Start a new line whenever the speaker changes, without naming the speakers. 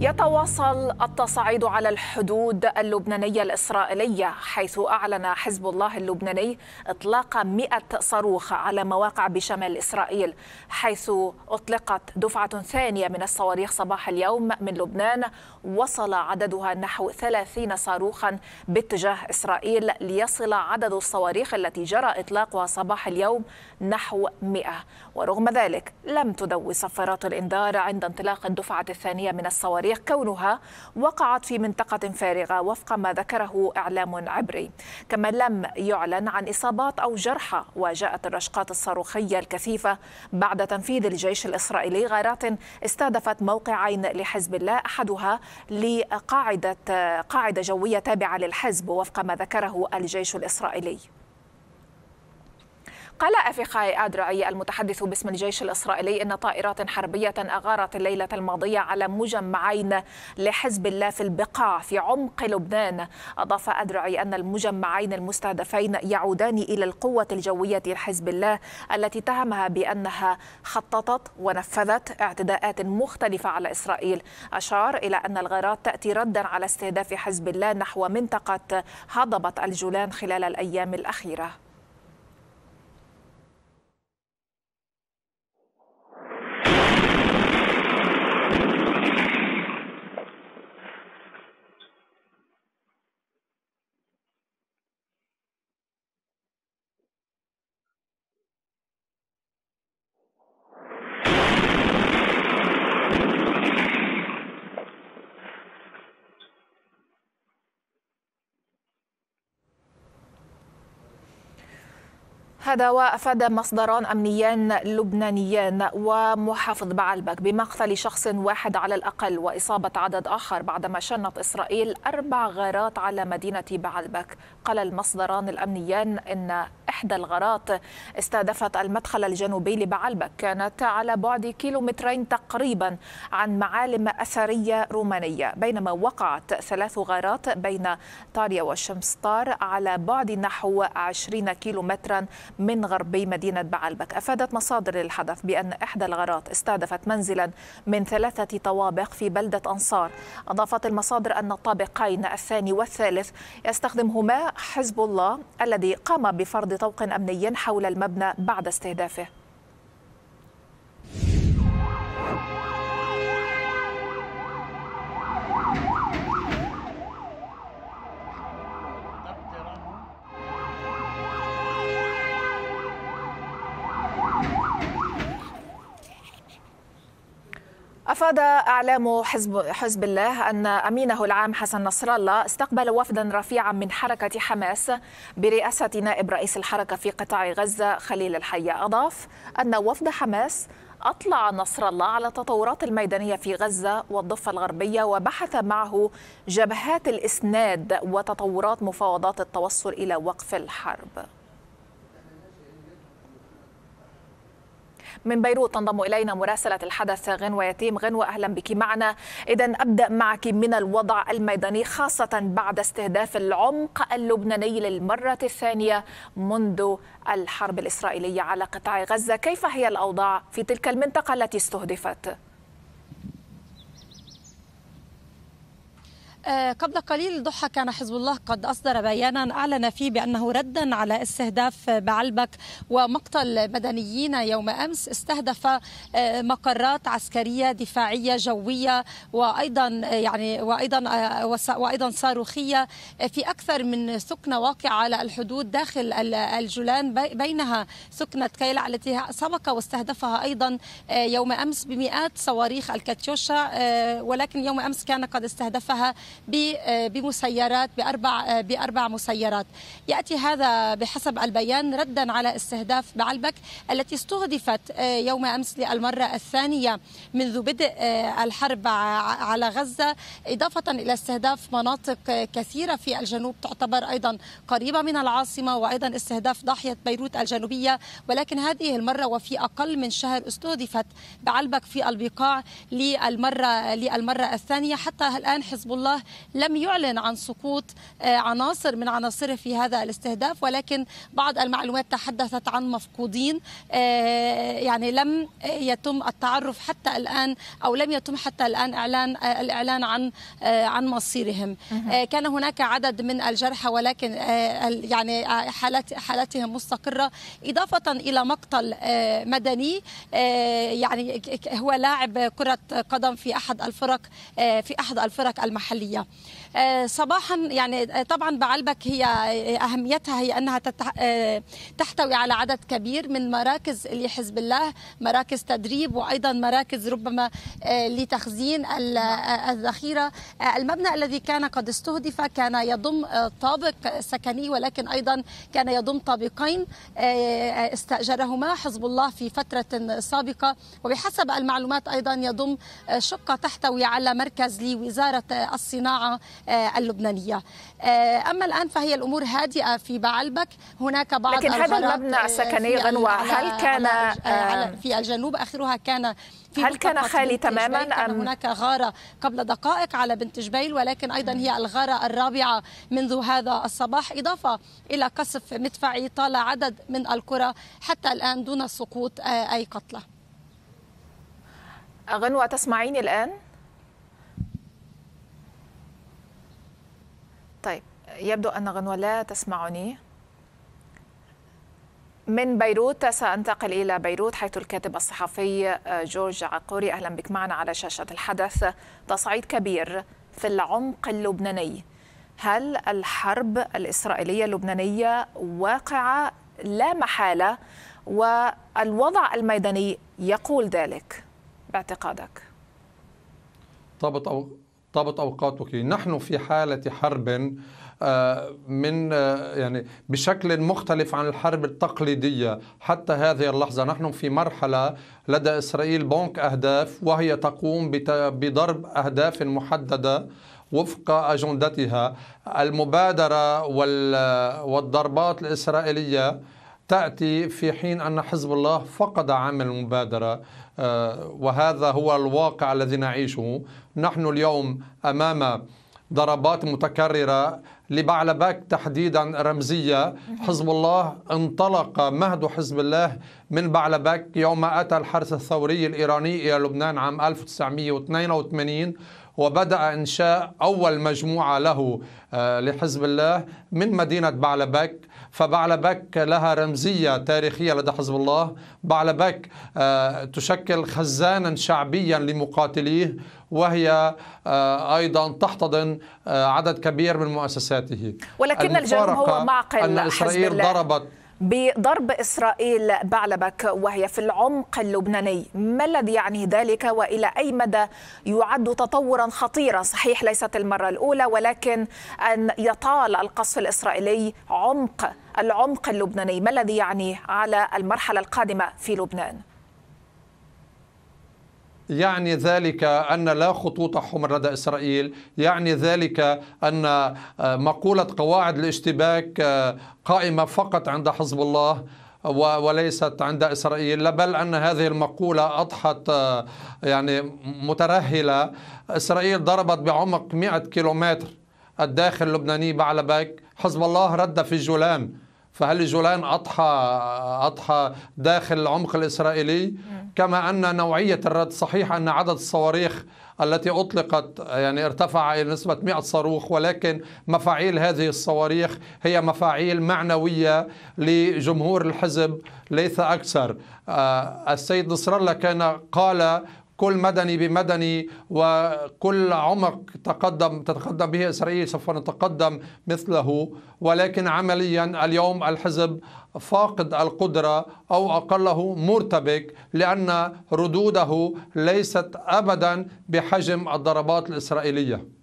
يتواصل التصعيد على الحدود اللبنانية الإسرائيلية حيث أعلن حزب الله اللبناني إطلاق 100 صاروخ على مواقع بشمال إسرائيل حيث أطلقت دفعة ثانية من الصواريخ صباح اليوم من لبنان وصل عددها نحو 30 صاروخا باتجاه إسرائيل ليصل عدد الصواريخ التي جرى إطلاقها صباح اليوم نحو 100 ورغم ذلك لم تدوي صفارات الإنذار عند انطلاق الدفعة الثانية من الصواريخ التاريخ كونها وقعت في منطقة فارغة وفق ما ذكره إعلام عبري كما لم يعلن عن إصابات أو جرحى وجاءت الرشقات الصاروخية الكثيفة بعد تنفيذ الجيش الإسرائيلي غارات استهدفت موقعين لحزب الله أحدها لقاعدة قاعدة جوية تابعة للحزب وفق ما ذكره الجيش الإسرائيلي قال أفيخاي أدرعي المتحدث باسم الجيش الإسرائيلي إن طائرات حربية أغارت الليلة الماضية على مجمعين لحزب الله في البقاع في عمق لبنان أضاف أدرعي أن المجمعين المستهدفين يعودان إلى القوة الجوية لحزب الله التي اتهمها بأنها خططت ونفذت اعتداءات مختلفة على إسرائيل أشار إلى أن الغارات تأتي ردا على استهداف حزب الله نحو منطقة هضبة الجولان خلال الأيام الأخيرة هذا وأفاد مصدران أمنيان لبنانيان ومحافظ بعلبك بمقتل شخص واحد على الأقل وإصابة عدد آخر بعدما شنت إسرائيل أربع غارات على مدينة بعلبك قال المصدران الأمنيان أن إحدى الغارات استهدفت المدخل الجنوبي لبعلبك كانت على بعد كيلومترين تقريبا عن معالم أثرية رومانية بينما وقعت ثلاث غارات بين طاريا وشمسطار على بعد نحو 20 كيلومترا من غربي مدينة بعلبك أفادت مصادر الحدث بأن إحدى الغارات استهدفت منزلا من ثلاثة طوابق في بلدة أنصار أضافت المصادر أن الطابقين الثاني والثالث يستخدمهما حزب الله الذي قام بفرض طوق أمني حول المبنى بعد استهدافه أفاد أعلام حزب, حزب الله أن أمينه العام حسن نصر الله استقبل وفدا رفيعا من حركة حماس برئاسة نائب رئيس الحركة في قطاع غزة خليل الحي أضاف أن وفد حماس أطلع نصر الله على التطورات الميدانية في غزة والضفة الغربية وبحث معه جبهات الإسناد وتطورات مفاوضات التوصل إلى وقف الحرب من بيروت تنضم إلينا مراسلة الحدث غنوة يتيم غنوة أهلا بك معنا إذا أبدأ معك من الوضع الميداني خاصة بعد استهداف العمق اللبناني للمرة الثانية منذ الحرب الإسرائيلية على قطاع غزة كيف هي الأوضاع في تلك المنطقة التي استهدفت؟
آه، قبل قليل ضحى كان حزب الله قد أصدر بيانا أعلن فيه بأنه ردا على استهداف بعلبك ومقتل مدنيين يوم أمس استهدف آه، مقرات عسكرية دفاعية جوية وأيضا آه، يعني وأيضا وأيضا صاروخية في أكثر من سكنة واقعة على الحدود داخل الجولان بينها سكنة كيلع التي سبق واستهدفها أيضا يوم أمس بمئات صواريخ الكاتيوشا ولكن يوم أمس كان قد استهدفها آه، بمسيرات باربع آه، باربع مسيرات ياتي هذا بحسب البيان ردا على استهداف بعلبك التي استهدفت آه، يوم امس للمره الثانيه منذ بدء الحرب على غزه اضافه الى استهداف مناطق كثيره في الجنوب تعتبر ايضا قريبه من العاصمه وايضا استهداف ضاحيه بيروت الجنوبيه ولكن هذه المره وفي اقل من شهر استهدفت بعلبك في البقاع للمره للمره الثانيه حتى الان حزب الله لم يعلن عن سقوط آه، عناصر من عناصره في هذا الاستهداف ولكن بعض المعلومات تحدثت عن مفقودين آه، يعني لم يتم التعرف حتى الآن أو لم يتم حتى الآن إعلان آه، الإعلان عن عن مصيرهم كان هناك عدد من الجرحى ولكن يعني حالات حالتهم مستقرة إضافة إلى مقتل مدني يعني هو لاعب كرة قدم في أحد الفرق في أحد الفرق المحلية الدولية آه، صباحا يعني آه، طبعا بعلبك هي آه، أهميتها هي أنها تحتوي على عدد كبير من مراكز لحزب الله مراكز تدريب وأيضا مراكز ربما لتخزين الذخيرة المبنى الذي كان قد استهدف كان يضم طابق سكني ولكن أيضا كان يضم طابقين استأجرهما حزب الله في فترة سابقة وبحسب المعلومات أيضا يضم شقة تحتوي على مركز لوزارة الصناعة الصناعة آه، اللبنانية آه، أما الآن فهي الأمور هادئة في بعلبك هناك بعض لكن هذا المبنى آه، سكني غنوة هل كان في الجنوب آخرها كان في هل كان خالي تماما أم هناك غارة قبل دقائق على بنت جبيل ولكن أيضا هي الغارة الرابعة منذ هذا الصباح إضافة إلى قصف مدفعي طال عدد من القرى حتى الآن دون سقوط أي قتلى غنوة تسمعيني الآن؟
طيب يبدو أن غنوة لا تسمعني من بيروت سأنتقل إلى بيروت حيث الكاتب الصحفي آه، جورج عقوري أهلا بك معنا على شاشة الحدث تصعيد كبير في العمق اللبناني هل الحرب الإسرائيلية اللبنانية واقعة لا محالة والوضع الميداني يقول ذلك باعتقادك؟
طبعا طابت اوقاتك نحن في حاله حرب آه، من آه، يعني بشكل مختلف عن الحرب التقليديه حتى هذه اللحظه نحن في مرحله لدى اسرائيل بنك اهداف وهي تقوم بضرب اهداف محدده وفق اجندتها المبادره والضربات الاسرائيليه تأتي في حين أن حزب الله فقد عامل المبادرة آه، وهذا هو الواقع الذي نعيشه نحن اليوم أمام ضربات متكررة لبعلبك تحديدا رمزية حزب الله انطلق مهد حزب الله من بعلبك يوم أتى الحرس الثوري الإيراني إلى لبنان عام 1982 وبدأ إنشاء أول مجموعة له آه، لحزب الله من مدينة بعلبك فبعلبك لها رمزية تاريخية لدى حزب الله بعلبك آه، تشكل خزانا شعبيا لمقاتليه وهي آه، أيضا تحتضن آه، عدد كبير من مؤسساته ولكن الجرم هو معقل أن إسرائيل ضربت
بضرب إسرائيل بعلبك وهي في العمق اللبناني ما الذي يعنيه ذلك وإلى أي مدى يعد تطورا خطيرا صحيح ليست المرة الأولى ولكن أن يطال القصف الإسرائيلي عمق العمق اللبناني ما الذي يعنيه على المرحلة القادمة في لبنان
يعني ذلك أن لا خطوط حمر لدى إسرائيل يعني ذلك أن آه، مقولة قواعد الاشتباك آه، قائمة فقط عند حزب الله آه، وليست عند اسرائيل بل ان هذه المقوله اضحت يعني مترهله اسرائيل ضربت بعمق 100 كيلومتر الداخل اللبناني بعلبك حزب الله رد في الجولان فهل جولان أضحى أضحى داخل العمق الإسرائيلي كما أن نوعية الرد صحيح أن عدد الصواريخ التي أطلقت يعني ارتفع إلى نسبة 100 صاروخ ولكن مفاعيل هذه الصواريخ هي مفاعيل معنوية لجمهور الحزب ليس أكثر آه، السيد نصر الله كان قال كل مدني بمدني وكل عمق تقدم تتقدم به إسرائيل سوف نتقدم مثله ولكن عمليا اليوم الحزب فاقد القدرة أو أقله مرتبك لأن ردوده ليست أبدا بحجم الضربات الإسرائيلية